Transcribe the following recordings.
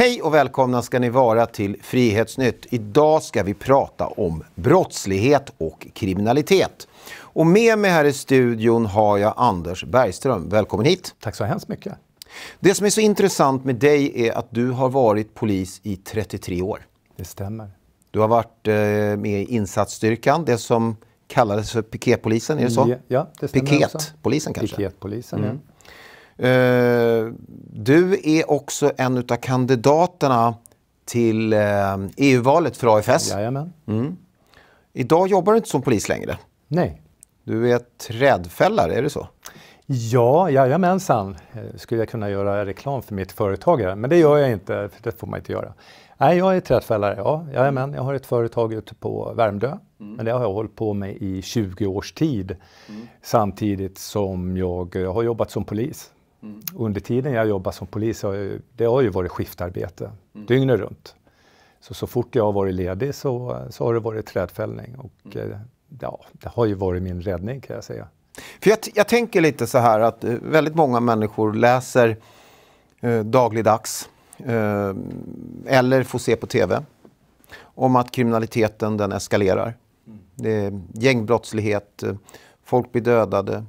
Hej och välkomna ska ni vara till Frihetsnytt. Idag ska vi prata om brottslighet och kriminalitet. Och med mig här i studion har jag Anders Bergström. Välkommen hit. Tack så hemskt mycket. Det som är så intressant med dig är att du har varit polis i 33 år. Det stämmer. Du har varit eh, med i insatsstyrkan, det som kallades för piketpolisen, är det så? Ja, det stämmer Piketpolisen kanske? Piketpolisen, mm. ja. Eh, du är också en av kandidaterna till eh, EU-valet för AFS. Jajamän. Mm. Idag jobbar du inte som polis längre. Nej. Du är trädfällare, är det så? Ja, jajamensan eh, skulle jag kunna göra reklam för mitt företag här, men det gör jag inte, för det får man inte göra. Nej, jag är trädfällare, ja, jajamän. Jag har ett företag ute på Värmdö, mm. men det har jag hållit på med i 20 års tid. Mm. Samtidigt som jag, jag har jobbat som polis Mm. Under tiden jag jobbat som polis har det har ju varit skiftarbete mm. dygnet runt. Så, så fort jag har varit ledig så, så har det varit trädfällning och mm. Eh, ja, det har ju varit min räddning kan jag säga. För jag, jag tänker lite så här att eh, väldigt många människor läser eh, dagligdags eh, eller får se på TV om att kriminaliteten den eskalerar. Mm. Det är gängbrottslighet, eh, folk blir dödade,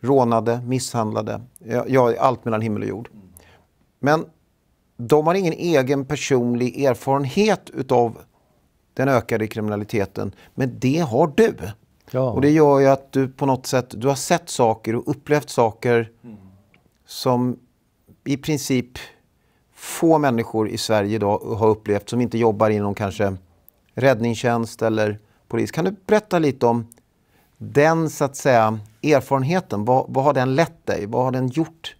rånade, misshandlade, ja, allt mellan himmel och jord. Men de har ingen egen personlig erfarenhet utav den ökade kriminaliteten, men det har du. Ja. Och det gör ju att du på något sätt, du har sett saker och upplevt saker mm. som i princip få människor i Sverige idag har upplevt som inte jobbar inom kanske räddningstjänst eller polis. Kan du berätta lite om den så att säga, erfarenheten, vad, vad har den lett dig? Vad har den gjort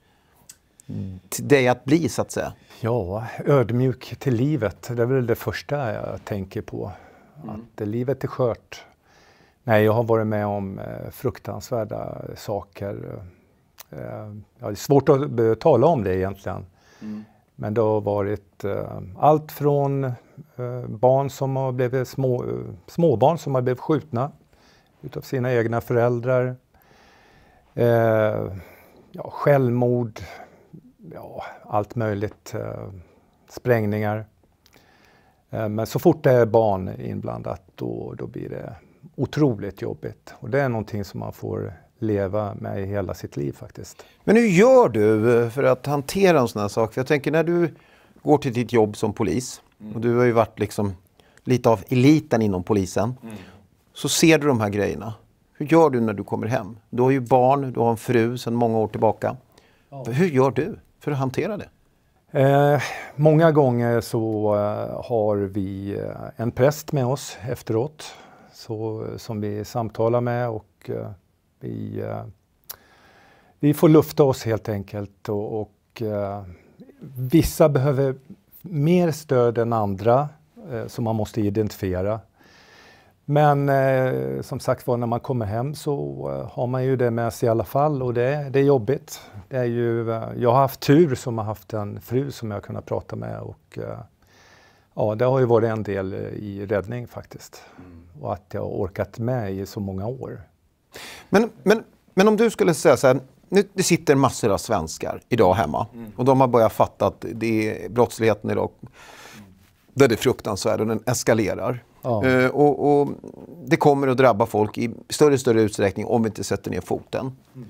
till dig att bli så att säga? Ja, ödmjuk till livet, det är väl det första jag tänker på. Mm. Att livet är skört. Nej, jag har varit med om eh, fruktansvärda saker. Eh, det är svårt att tala om det egentligen. Mm. Men det har varit eh, allt från eh, barn som har blivit små, småbarn som har blivit skjutna utav sina egna föräldrar. Eh, ja, självmord, ja, allt möjligt, eh, sprängningar. Eh, men så fort det är barn inblandat då, då blir det otroligt jobbigt. Och det är någonting som man får leva med i hela sitt liv faktiskt. Men hur gör du eh, för att hantera en sån här sak? För jag tänker när du går till ditt jobb som polis mm. och du har ju varit liksom lite av eliten inom polisen. Mm så ser du de här grejerna. Hur gör du när du kommer hem? Du har ju barn, du har en fru sedan många år tillbaka. Ja. Hur gör du för att hantera det? Eh, många gånger så eh, har vi eh, en präst med oss efteråt så, eh, som vi samtalar med och eh, vi, eh, vi får lufta oss helt enkelt. Och, och vissa behöver mer stöd än andra som man måste identifiera. Men eh, som sagt var, när man kommer hem så eh, har man ju det med sig i alla fall och det, det är jobbigt. Det är ju, eh, jag har haft tur som har haft en fru som jag har kunnat prata med och eh, ja, det har ju varit en del eh, i räddning faktiskt. Mm. Och att jag har orkat med i så många år. Men, men, men om du skulle säga så här, nu, det sitter massor av svenskar idag hemma mm. och de har börjat fatta att det är brottsligheten idag, mm. den är fruktansvärd och den eskalerar. Ja. Eh, och, och, det kommer att drabba folk i större och större utsträckning om vi inte sätter ner foten. Mm.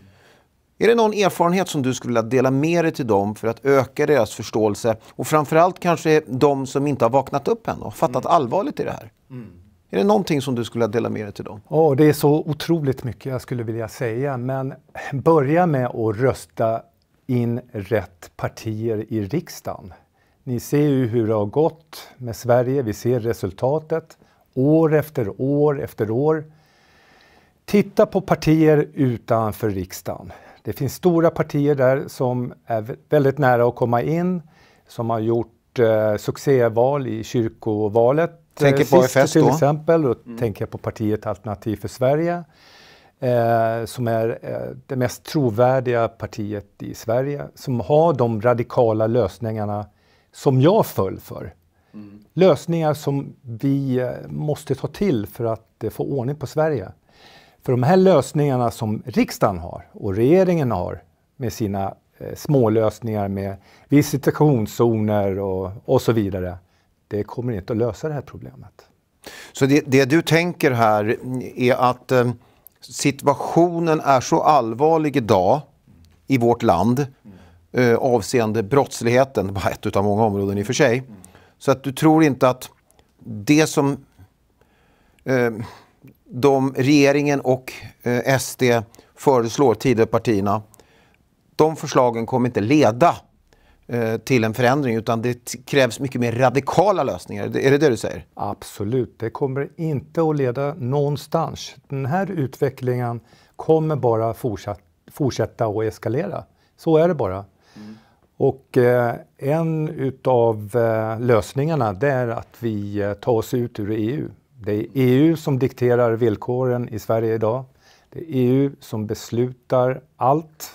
Är det någon erfarenhet som du skulle vilja dela med dig till dem för att öka deras förståelse? Och framförallt kanske de som inte har vaknat upp än och fattat mm. allvarligt i det här. Mm. Är det någonting som du skulle vilja dela med dig till dem? Ja, det är så otroligt mycket jag skulle vilja säga. Men börja med att rösta in rätt partier i riksdagen. Ni ser ju hur det har gått med Sverige. Vi ser resultatet år efter år efter år. Titta på partier utanför riksdagen. Det finns stora partier där som är väldigt nära att komma in, som har gjort eh, succéval i kyrkovalet. Eh, tänker på AFS eh, till då? exempel, och mm. tänker på partiet Alternativ för Sverige, eh, som är eh, det mest trovärdiga partiet i Sverige, som har de radikala lösningarna som jag föll för. Mm. Lösningar som vi eh, måste ta till för att eh, få ordning på Sverige. För de här lösningarna som riksdagen har och regeringen har med sina eh, smålösningar med visitationszoner och, och så vidare. Det kommer inte att lösa det här problemet. Så det, det du tänker här är att eh, situationen är så allvarlig idag i vårt land mm eh, avseende brottsligheten, bara ett av många områden i och för sig. Så att du tror inte att det som eh, de, regeringen och eh, SD föreslår, Tidöpartierna, de förslagen kommer inte leda eh, till en förändring utan det krävs mycket mer radikala lösningar. Är det det du säger? Absolut, det kommer inte att leda någonstans. Den här utvecklingen kommer bara fortsätta och eskalera. Så är det bara. Och eh, en utav eh, lösningarna det är att vi eh, tar oss ut ur EU. Det är EU som dikterar villkoren i Sverige idag. Det är EU som beslutar allt.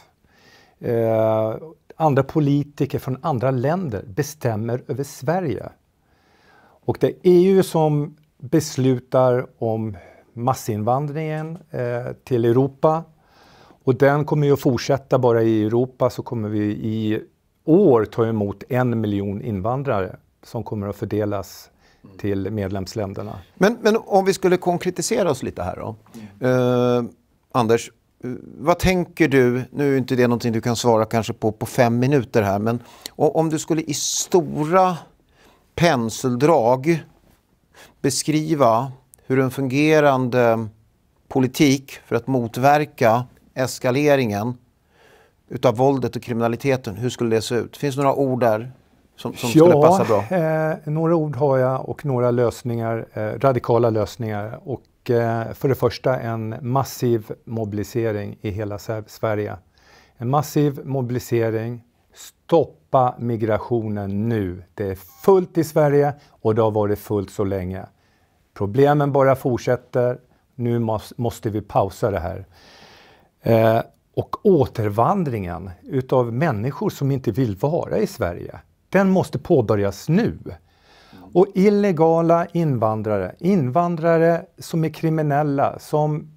andra politiker från andra länder bestämmer över Sverige. Och det är EU som beslutar om massinvandringen till Europa. Och den kommer ju att fortsätta bara i Europa så kommer vi i år tar emot en miljon invandrare som kommer att fördelas till medlemsländerna. Men, men om vi skulle konkretisera oss lite här då. Eh, Anders, eh, vad tänker du, nu är inte det någonting du kan svara kanske på på fem minuter här, men om du skulle i stora penseldrag beskriva hur en fungerande politik för att motverka eskaleringen utav våldet och kriminaliteten, hur skulle det se ut? Finns det några ord där som, som ja, skulle passa bra? Eh, några ord har jag och några lösningar, eh, radikala lösningar. Och, eh, för det första en massiv mobilisering i hela Sverige. En massiv mobilisering, stoppa migrationen nu. Det är fullt i Sverige och det har varit fullt så länge. Problemen bara fortsätter. Nu måste vi pausa det här. Eh, och återvandringen utav människor som inte vill vara i Sverige, den måste påbörjas nu. Och illegala invandrare, invandrare som är kriminella, som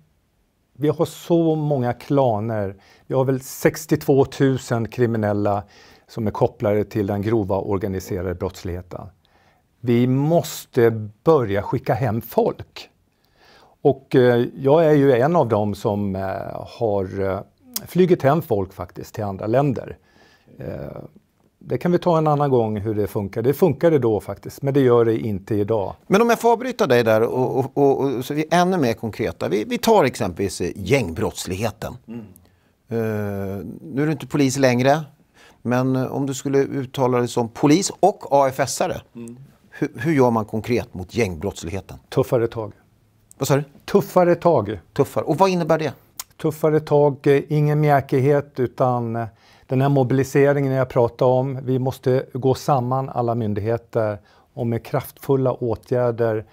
vi har så många klaner. Vi har väl 62 000 kriminella som är kopplade till den grova organiserade brottsligheten. Vi måste börja skicka hem folk. Och eh, jag är ju en av dem som eh, har eh, flugit hem folk faktiskt till andra länder. Eh, det kan vi ta en annan gång hur det funkar. Det funkade då faktiskt, men det gör det inte idag. Men om jag får avbryta dig där och, och, och, och så är vi ännu mer konkreta. Vi, vi tar exempelvis eh, gängbrottsligheten. Mm. Eh, nu är du inte polis längre, men eh, om du skulle uttala dig som polis och AFS-are. Mm. Hur, hur gör man konkret mot gängbrottsligheten? Tuffare tag. Vad sa du? Tuffare tag. Tuffare. Och vad innebär det? tuffare tag, eh, ingen mjäkighet utan eh, den här mobiliseringen jag pratade om. Vi måste gå samman alla myndigheter och med kraftfulla åtgärder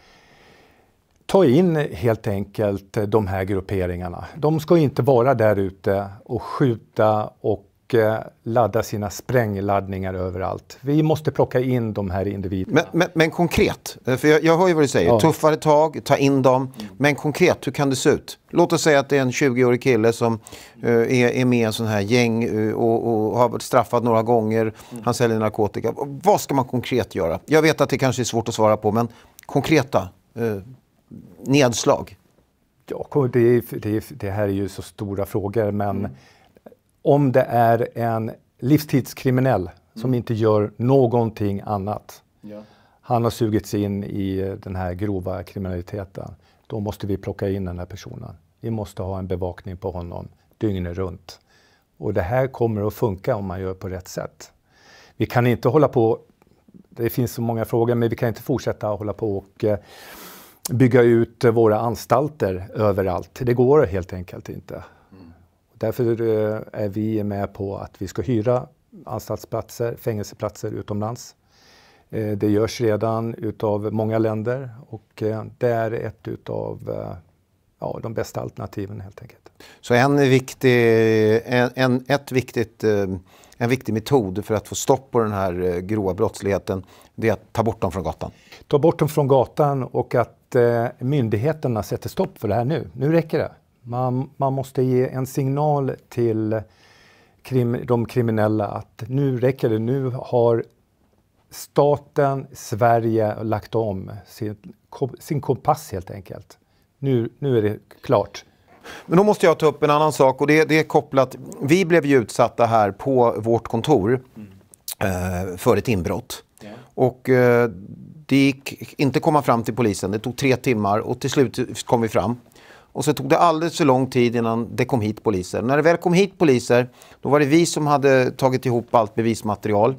ta in eh, helt enkelt de här grupperingarna. De ska inte vara där ute och skjuta och och eh, ladda sina sprängladdningar överallt. Vi måste plocka in de här individerna. Men, men, men konkret, eh, för jag, jag hör ju vad du säger. Ja. Tuffare tag, ta in dem. Men konkret, hur kan det se ut? Låt oss säga att det är en 20-årig kille som uh, är, är, med i en sån här gäng uh, och, och, har varit straffad några gånger. Han säljer narkotika. Vad ska man konkret göra? Jag vet att det kanske är svårt att svara på, men konkreta uh, nedslag. Ja, det, det, det, här är ju så stora frågor, men mm om det är en livstidskriminell som mm. inte gör någonting annat. Ja. Han har sugits in i den här grova kriminaliteten. Då måste vi plocka in den här personen. Vi måste ha en bevakning på honom dygnet runt. Och det här kommer att funka om man gör på rätt sätt. Vi kan inte hålla på, det finns så många frågor, men vi kan inte fortsätta hålla på och eh, bygga ut våra anstalter överallt. Det går helt enkelt inte. Därför eh, är vi med på att vi ska hyra anstaltsplatser, fängelseplatser utomlands. Eh, det görs redan utav många länder och eh, det är ett utav ja, de bästa alternativen helt enkelt. Så en viktig, en, ett viktigt, en viktig metod för att få stopp på den här grova brottsligheten det är att ta bort dem från gatan? Ta bort dem från gatan och att myndigheterna sätter stopp för det här nu. Nu räcker det. Man, man måste ge en signal till krim, de kriminella att nu räcker det, nu har staten, Sverige lagt om sin, sin kompass helt enkelt. Nu, nu är det klart. Men då måste jag ta upp en annan sak och det, det är kopplat. Vi blev ju utsatta här på vårt kontor eh, för ett inbrott. Yeah. Och eh, det gick inte komma fram till polisen. Det tog tre timmar och till slut kom vi fram. Och så tog det alldeles för lång tid innan det kom hit poliser. När det väl kom hit poliser, då var det vi som hade tagit ihop allt bevismaterial.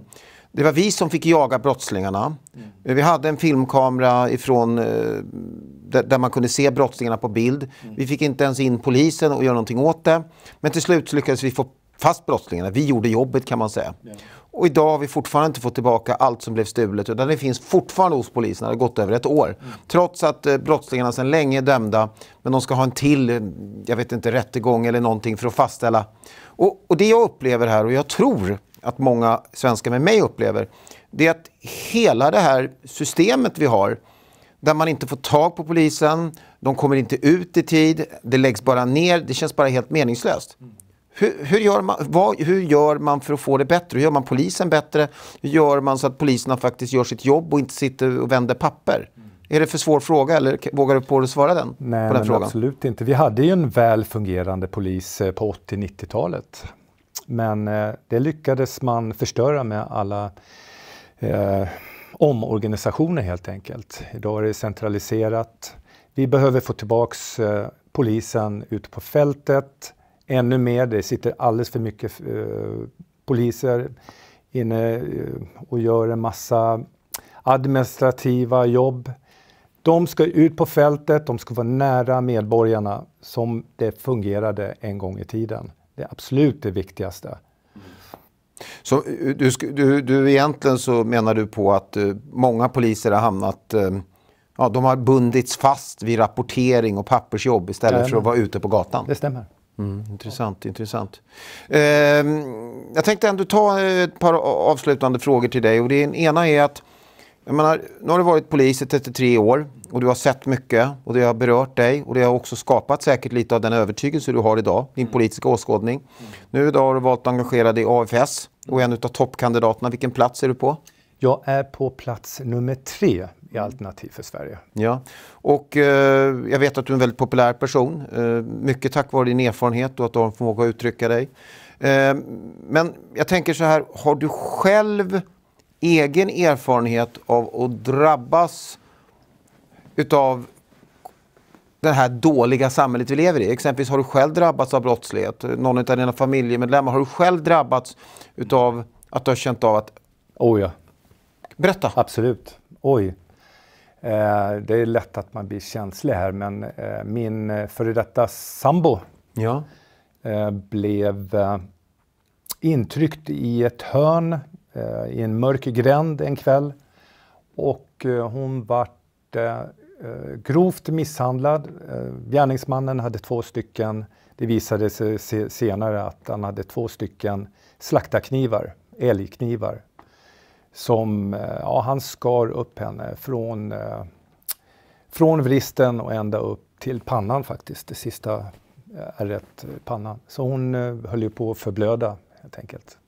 Det var vi som fick jaga brottslingarna. Mm. Vi hade en filmkamera ifrån eh, där man kunde se brottslingarna på bild. Mm. Vi fick inte ens in polisen och göra någonting åt det. Men till slut lyckades vi få fast brottslingarna. Vi gjorde jobbet kan man säga. Ja. Och idag har vi fortfarande inte fått tillbaka allt som blev stulet utan det finns fortfarande hos polisen, det har gått över ett år. Mm. Trots att eh, brottslingarna sedan länge är dömda men de ska ha en till, eh, jag vet inte, rättegång eller någonting för att fastställa. Och, och det jag upplever här och jag tror att många svenskar med mig upplever det är att hela det här systemet vi har där man inte får tag på polisen, de kommer inte ut i tid, det läggs bara ner, det känns bara helt meningslöst. Mm. Hur, hur, gör man, vad, hur gör man för att få det bättre? Hur gör man polisen bättre? Hur gör man så att poliserna faktiskt gör sitt jobb och inte sitter och vänder papper? Är det för svår fråga eller vågar du på dig svara den? Nej, på den frågan? absolut inte. Vi hade ju en väl fungerande polis eh, på 80-90-talet. Men eh, det lyckades man förstöra med alla eh, omorganisationer helt enkelt. Idag är det centraliserat. Vi behöver få tillbaks eh, polisen ute på fältet ännu mer. Det sitter alldeles för mycket eh, poliser inne eh, och gör en massa administrativa jobb. De ska ut på fältet, de ska vara nära medborgarna som det fungerade en gång i tiden. Det är absolut det viktigaste. Så eh, du, du, du egentligen så menar du på att eh, många poliser har hamnat Ja, de har bundits fast vid rapportering och pappersjobb istället för att vara ute på gatan. Det stämmer. Mm, intressant, intressant. Eh, jag tänkte ändå ta eh, ett par avslutande frågor till dig. Och det ena är att jag menar, nu har du varit polis i 33 år och du har sett mycket och det har berört dig och det har också skapat säkert lite av den övertygelse du har idag, din mm. politiska åskådning. Mm. Nu idag har du valt att engagera dig i AFS och är mm. en av toppkandidaterna. Vilken plats är du på? Jag är på plats nummer tre i Alternativ för Sverige. Ja, och eh, jag vet att du är en väldigt populär person. Eh, mycket tack vare din erfarenhet och att du har en förmåga att uttrycka dig. Eh, men jag tänker så här, har du själv egen erfarenhet av att drabbas utav det här dåliga samhället vi lever i. Exempelvis har du själv drabbats av brottslighet, någon av dina familjemedlemmar, har du själv drabbats utav att du har känt av att oh ja. Berätta. Absolut. Oj. Eh, det är lätt att man blir känslig här, men eh, min eh, före detta sambo ja. blev intryckt i ett hörn i en mörk gränd en kväll. Och hon vart grovt misshandlad. Gärningsmannen hade två stycken, det visade sig senare att han hade två stycken slaktarknivar, älgknivar som, eh, ja, han skar upp henne från, eh, från vristen och ända upp till pannan faktiskt, det sista eh, är rätt pannan. Så hon höll ju på att förblöda helt enkelt.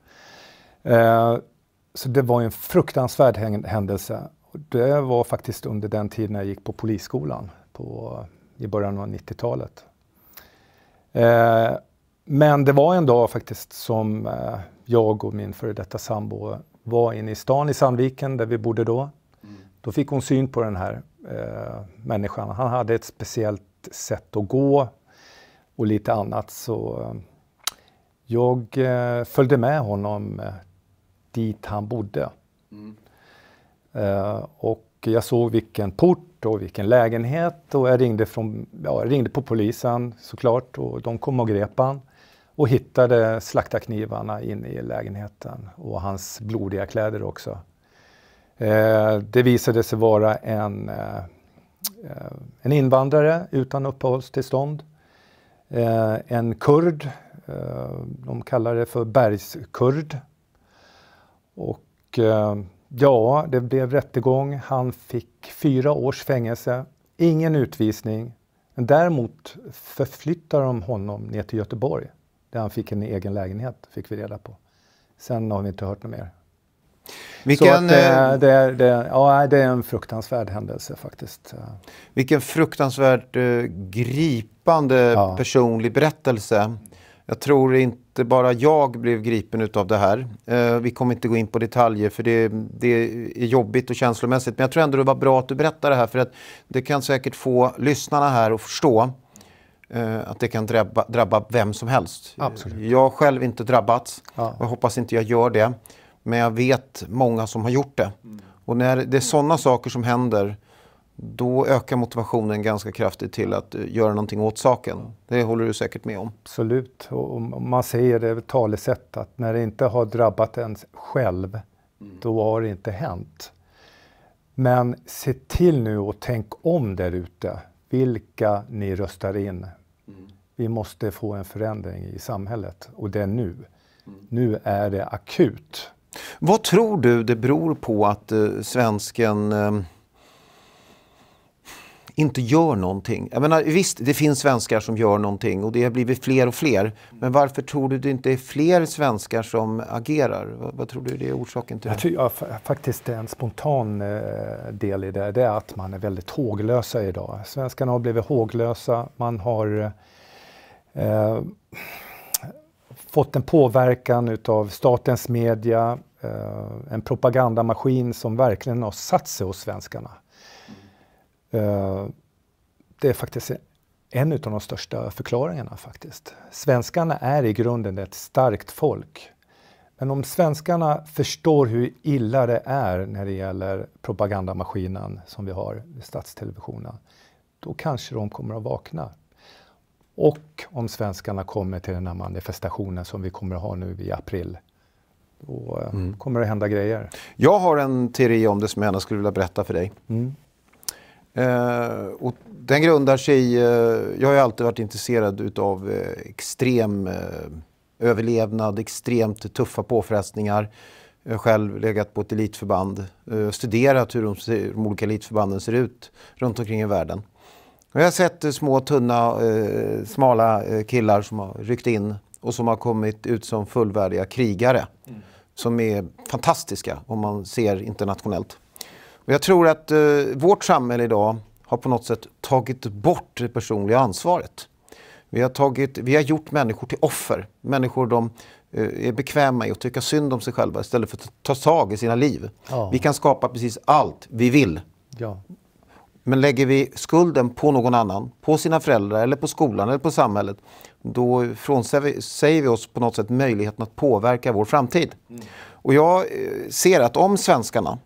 Så det var en fruktansvärd händelse. Det var faktiskt under den tiden jag gick på polisskolan på, i början av 90-talet. Men det var en dag faktiskt som jag och min före detta sambo var inne i stan i Sandviken där vi bodde då. Mm. Då fick hon syn på den här eh, människan. Han hade ett speciellt sätt att gå och lite annat. Så eh, jag eh, följde med honom eh, dit han bodde. Mm. Eh, och jag såg vilken port och vilken lägenhet och jag ringde, från, ja, jag ringde på polisen såklart och de kom och grep honom och hittade slaktarknivarna inne i lägenheten och hans blodiga kläder också. Eh, det visade sig vara en, eh, eh, en invandrare utan uppehållstillstånd, en kurd, de kallar det för bergskurd. Och ja, det blev rättegång. Han fick fyra års fängelse, ingen utvisning. däremot förflyttar de honom ner till Göteborg han fick en egen lägenhet, fick vi reda på. Sen har vi inte hört något mer. Vilken, att, eh, eh, det, är, det, ja, det är en fruktansvärd händelse faktiskt. Eh. Vilken fruktansvärt eh, gripande ja. personlig berättelse. Jag tror inte bara jag blev gripen utav det här. Eh, vi kommer inte gå in på detaljer för det, det, är jobbigt och känslomässigt. Men jag tror ändå det var bra att du berättade det här för att det kan säkert få lyssnarna här att förstå Eh, att det kan drabba, drabba vem som helst. Absolut. Jag själv inte drabbats ja. och hoppas inte jag gör det. Men jag vet många som har gjort det. Mm. Och när det är sådana saker som händer då ökar motivationen ganska kraftigt till att eh, göra någonting åt saken. Det håller du säkert med om? Absolut. Och man säger det talesätt att när det inte har drabbat en själv, mm. då har det inte hänt. Men se till nu och tänk om där ute vilka ni röstar in. Mm. Vi måste få en förändring i samhället och det är nu. Mm. Nu är det akut. Vad tror du det beror på att eh, svensken eh, inte gör någonting. Jag menar, visst, det finns svenskar som gör någonting och det har blivit fler och fler. Men varför tror du det inte är fler svenskar som agerar? Vad, vad tror du det är orsaken till? Det? Jag tror, ja, faktiskt en spontan eh, del i det, det är att man är väldigt håglösa idag. Svenskarna har blivit håglösa. Man har eh, fått en påverkan utav statens media, eh, en propagandamaskin som verkligen har satt sig hos svenskarna. Eh, det är faktiskt en av de största förklaringarna faktiskt. Svenskarna är i grunden ett starkt folk. Men om svenskarna förstår hur illa det är när det gäller propagandamaskinen som vi har i statstelevisionen, då kanske de kommer att vakna. Och om svenskarna kommer till den här manifestationen som vi kommer att ha nu i april, då eh, mm. kommer det hända grejer. Jag har en teori om det som jag gärna skulle vilja berätta för dig. Mm. Eh, och den grundar sig... Eh, jag har ju alltid varit intresserad av eh, extrem eh, överlevnad, extremt tuffa påfrestningar. Jag har själv legat på ett elitförband, eh, och studerat hur de, de olika elitförbanden ser ut runt omkring i världen. Och jag har sett eh, små, tunna, smala killar som har ryckt in och som har kommit ut som fullvärdiga krigare. Mm. Som är fantastiska om man ser internationellt. Och jag tror att eh, vårt samhälle idag har på något sätt tagit bort det personliga ansvaret. Vi har, tagit, vi har gjort människor till offer. Människor de eh, är bekväma i att tycka synd om sig själva istället för att ta tag i sina liv. Ja. Vi kan skapa precis allt vi vill. Ja. Men lägger vi skulden på någon annan, på sina föräldrar eller på skolan eller på samhället, då frånsäger vi oss på något sätt möjligheten att påverka vår framtid. Mm. Och jag eh, ser att om svenskarna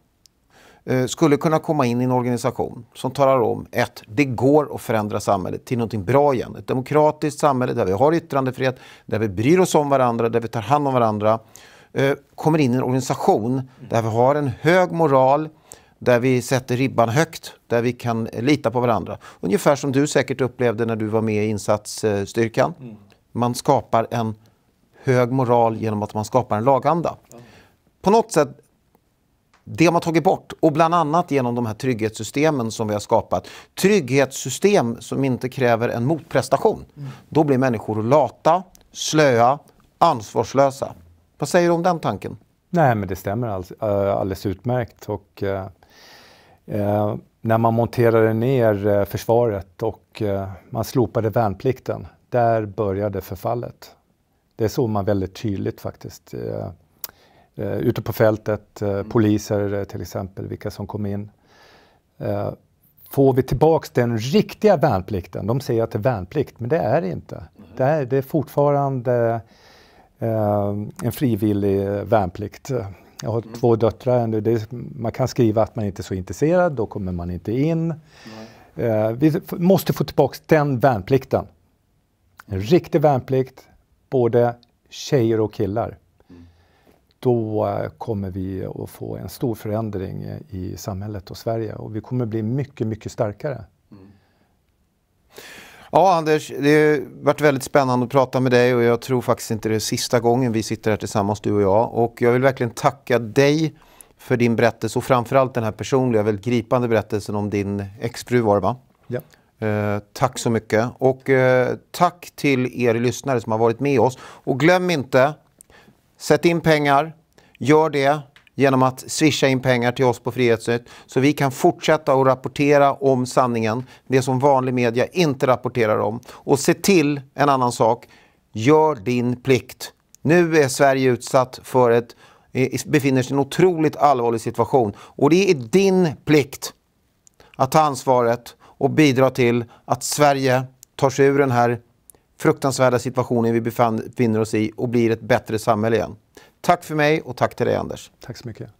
Eh, skulle kunna komma in i en organisation som talar om ett, det går att förändra samhället till någonting bra igen. Ett demokratiskt samhälle där vi har yttrandefrihet, där vi bryr oss om varandra, där vi tar hand om varandra. Eh, kommer in i en organisation där vi har en hög moral, där vi sätter ribban högt, där vi kan lita på varandra. Ungefär som du säkert upplevde när du var med i insatsstyrkan. Mm. Man skapar en hög moral genom att man skapar en laganda. På något sätt det har man tagit bort och bland annat genom de här trygghetssystemen som vi har skapat. Trygghetssystem som inte kräver en motprestation. Mm. Då blir människor lata, slöa, ansvarslösa. Vad säger du om den tanken? Nej, men det stämmer alls, eh, alldeles utmärkt. Och, eh, eh när man monterade ner eh, försvaret och eh, man slopade värnplikten, där började förfallet. Det såg man väldigt tydligt faktiskt eh, ute på fältet, eh, mm. poliser eh, till exempel, vilka som kom in. Eh, får vi tillbaks den riktiga värnplikten? De säger att det är värnplikt, men det är det inte. Mm. Det, är, det är fortfarande eh, en frivillig värnplikt. Jag har mm. två döttrar nu. Det är, man kan skriva att man inte är så intresserad, då kommer man inte in. Mm. vi måste få tillbaks den värnplikten. En riktig värnplikt, både tjejer och killar då kommer vi att få en stor förändring i samhället och Sverige och vi kommer bli mycket, mycket starkare. Mm. Ja, Anders, det har varit väldigt spännande att prata med dig och jag tror faktiskt inte det är sista gången vi sitter här tillsammans, du och jag. Och jag vill verkligen tacka dig för din berättelse och framförallt den här personliga, väldigt gripande berättelsen om din exfru var det va? Ja. Eh, tack så mycket och eh, tack till er lyssnare som har varit med oss. Och glöm inte Sätt in pengar, gör det genom att swisha in pengar till oss på Frihetsnytt så vi kan fortsätta att rapportera om sanningen, det som vanlig media inte rapporterar om. Och se till en annan sak, gör din plikt. Nu är Sverige utsatt för ett, befinner sig i en otroligt allvarlig situation och det är din plikt att ta ansvaret och bidra till att Sverige tar sig ur den här fruktansvärda situationen vi befinner oss i och blir ett bättre samhälle igen. Tack för mig och tack till dig Anders. Tack så mycket.